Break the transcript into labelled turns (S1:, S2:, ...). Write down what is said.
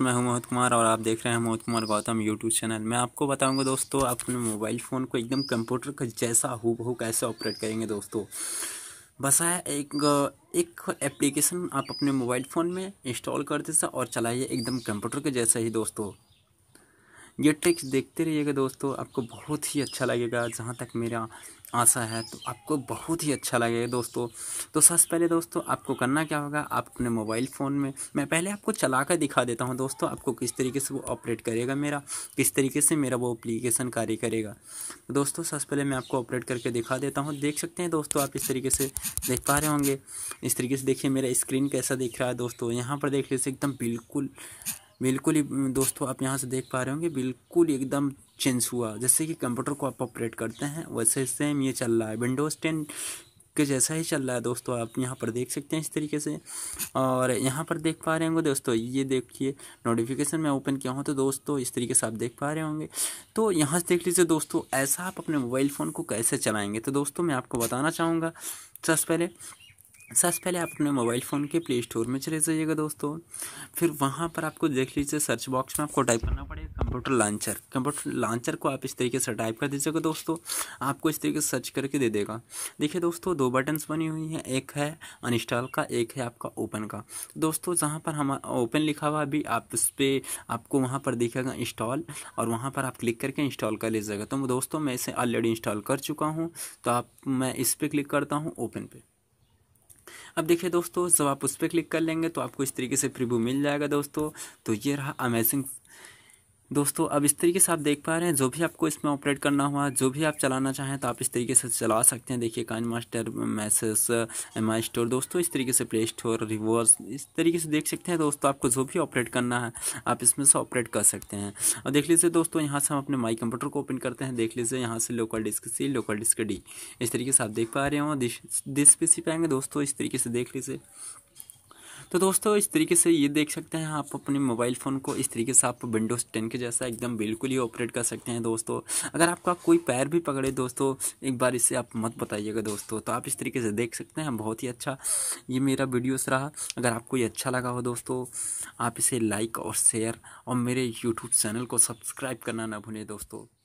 S1: मैं हूं मोहित कुमार और आप देख रहे हैं मोहित कुमार गौतम यूट्यूब चैनल मैं आपको बताऊंगा दोस्तों आप अपने मोबाइल फ़ोन को एकदम कंप्यूटर का जैसा हो बहू कैसे ऑपरेट करेंगे दोस्तों बस आया एक एक एप्लीकेशन आप अपने मोबाइल फ़ोन में इंस्टॉल कर दीजिए और चलाइए एकदम कंप्यूटर के जैसा ही दोस्तों ये ट्रिक्स देखते रहिएगा दोस्तों आपको बहुत ही अच्छा लगेगा जहाँ तक मेरा आशा है तो आपको बहुत ही अच्छा लगेगा दोस्तों तो सबसे पहले दोस्तों आपको करना क्या होगा आप अपने मोबाइल फ़ोन में मैं पहले आपको चला कर दिखा देता हूँ दोस्तों आपको किस तरीके से वो ऑपरेट करेगा मेरा किस तरीके से मेरा वो अप्लीकेशन कार्य करेगा तो दोस्तों सबसे पहले मैं आपको ऑपरेट करके दिखा देता हूँ देख सकते हैं दोस्तों आप इस तरीके से देख पा रहे होंगे इस तरीके से देखिए मेरा स्क्रीन कैसा दिख रहा है दोस्तों यहाँ पर देख लीजिए एकदम बिल्कुल बिल्कुल ही दोस्तों आप यहाँ से देख पा रहे होंगे बिल्कुल एकदम चेंज हुआ जैसे कि कंप्यूटर को आप ऑपरेट करते हैं वैसे सेम ये चल रहा है विंडोज़ टेन के जैसा ही चल रहा है दोस्तों आप यहाँ पर देख सकते हैं इस तरीके से और यहाँ पर देख पा रहे होंगे दोस्तों ये देखिए नोटिफिकेशन मैं ओपन किया हूँ तो दोस्तों इस तरीके से आप देख पा रहे होंगे तो यहाँ से देख लीजिए दोस्तों ऐसा आप अपने मोबाइल फ़ोन को कैसे चलाएँगे तो दोस्तों मैं आपको बताना चाहूँगा सबसे पहले सबसे पहले आप अपने मोबाइल फ़ोन के प्ले स्टोर में चले जाइएगा दोस्तों फिर वहाँ पर आपको देख लीजिए सर्च बॉक्स में आपको टाइप करना पड़ेगा कंप्यूटर लॉन्चर कंप्यूटर लॉन्चर को आप इस तरीके से टाइप कर दीजिएगा दोस्तों आपको इस तरीके से सर्च करके दे देगा देखिए दोस्तों दो बटन्स बनी हुई हैं एक है अनस्टॉल का एक है आपका ओपन का दोस्तों जहाँ पर हम ओपन लिखा हुआ अभी आप उस पर आपको वहाँ पर देखेगा इंस्टॉल और वहाँ पर आप क्लिक करके इंस्टॉल कर लीजिएगा तो दोस्तों मैं इसे ऑलरेडी इंस्टॉल कर चुका हूँ तो आप मैं इस पर क्लिक करता हूँ ओपन पर अब देखिए दोस्तों जब आप उस पर क्लिक कर लेंगे तो आपको इस तरीके से प्रिव्यू मिल जाएगा दोस्तों तो ये रहा अमेजिंग दोस्तों अब इस तरीके से आप देख पा रहे हैं जो भी आपको इसमें ऑपरेट करना हुआ जो भी आप चलाना चाहें तो आप इस तरीके से चला सकते हैं देखिए काइन मास्टर मैसेस एम आई स्टोर दोस्तों इस तरीके से प्ले स्टोर रिवर्स इस तरीके से देख सकते हैं दोस्तों आपको जो भी ऑपरेट करना है आप इसमें से ऑपरेट कर सकते हैं और देख लीजिए दोस्तों यहाँ से हम अपने माई कंप्यूटर को ओपन करते हैं देख लीजिए यहाँ से local disk C local disk D इस तरीके से आप देख पा रहे हो पी सी पाएंगे दोस्तों इस तरीके से देख लीजिए तो दोस्तों इस तरीके से ये देख सकते हैं आप अपने मोबाइल फ़ोन को इस तरीके से आप विंडोज़ टेन के जैसा एकदम बिल्कुल ही ऑपरेट कर सकते हैं दोस्तों अगर आपका कोई पैर भी पकड़े दोस्तों एक बार इसे आप मत बताइएगा दोस्तों तो आप इस तरीके से देख सकते हैं बहुत ही अच्छा ये मेरा वीडियोस रहा अगर आपको ये अच्छा लगा हो दोस्तों आप इसे लाइक और शेयर और मेरे यूट्यूब चैनल को सब्सक्राइब करना ना भूलें दोस्तों